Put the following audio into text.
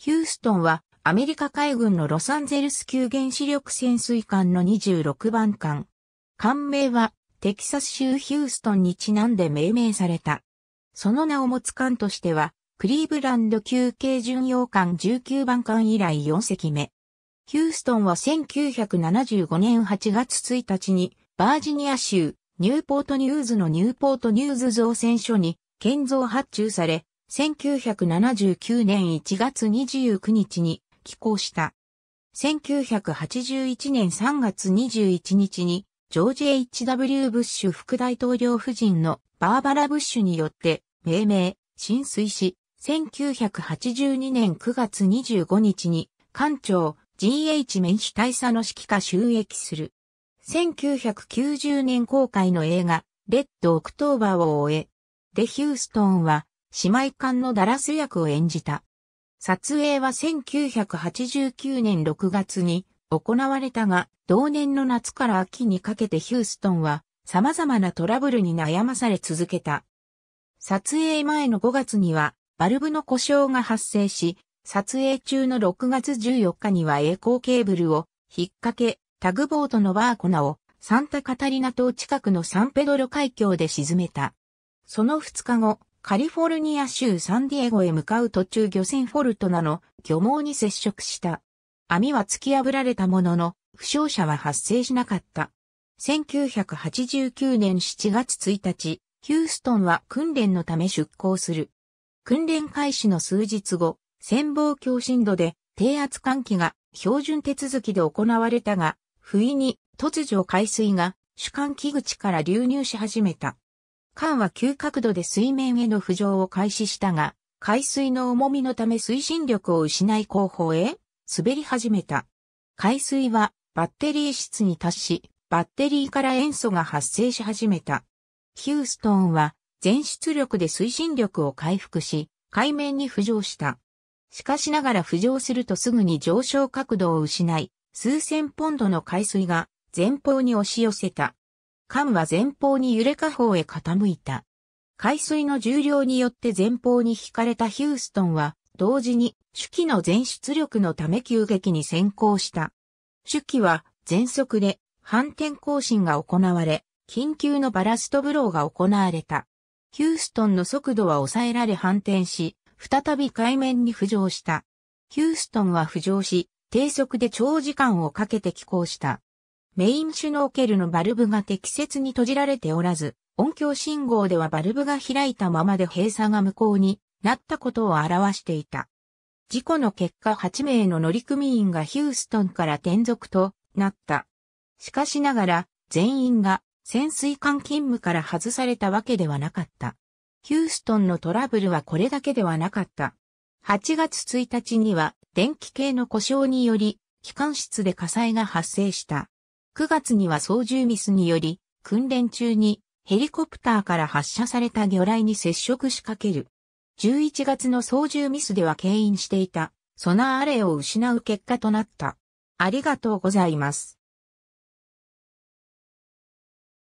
ヒューストンはアメリカ海軍のロサンゼルス級原子力潜水艦の26番艦。艦名はテキサス州ヒューストンにちなんで命名された。その名を持つ艦としては、クリーブランド級軽巡洋艦19番艦以来4隻目。ヒューストンは1975年8月1日にバージニア州ニューポートニューズのニューポートニューズ造船所に建造発注され、1979年1月29日に寄港した。1981年3月21日に、ジョージ・ H.W. ブッシュ副大統領夫人のバーバラ・ブッシュによって命名、浸水し、1982年9月25日に、艦長 G.H. メンシュ大佐の指揮下収益する。1990年公開の映画、レッド・オクトーバーを終え、デ・ヒューストンは、姉妹艦のダラス役を演じた。撮影は1989年6月に行われたが、同年の夏から秋にかけてヒューストンは様々なトラブルに悩まされ続けた。撮影前の5月にはバルブの故障が発生し、撮影中の6月14日には栄光ケーブルを引っ掛け、タグボートのバーコナをサンタカタリナ島近くのサンペドロ海峡で沈めた。その2日後、カリフォルニア州サンディエゴへ向かう途中漁船フォルトナの漁網に接触した。網は突き破られたものの、負傷者は発生しなかった。1989年7月1日、ヒューストンは訓練のため出港する。訓練開始の数日後、潜望鏡深度で低圧換気が標準手続きで行われたが、不意に突如海水が主管器口から流入し始めた。艦は急角度で水面への浮上を開始したが、海水の重みのため推進力を失い後方へ滑り始めた。海水はバッテリー室に達し、バッテリーから塩素が発生し始めた。ヒューストーンは全出力で推進力を回復し、海面に浮上した。しかしながら浮上するとすぐに上昇角度を失い、数千ポンドの海水が前方に押し寄せた。艦は前方に揺れ下方へ傾いた。海水の重量によって前方に引かれたヒューストンは、同時に手記の全出力のため急激に先行した。手記は全速で反転行進が行われ、緊急のバラストブローが行われた。ヒューストンの速度は抑えられ反転し、再び海面に浮上した。ヒューストンは浮上し、低速で長時間をかけて寄港した。メインシュノーケルのバルブが適切に閉じられておらず、音響信号ではバルブが開いたままで閉鎖が無効になったことを表していた。事故の結果8名の乗組員がヒューストンから転属となった。しかしながら全員が潜水艦勤務から外されたわけではなかった。ヒューストンのトラブルはこれだけではなかった。8月1日には電気系の故障により機関室で火災が発生した。9月には操縦ミスにより、訓練中にヘリコプターから発射された魚雷に接触しかける。11月の操縦ミスでは牽引していたソナーアレイを失う結果となった。ありがとうございます。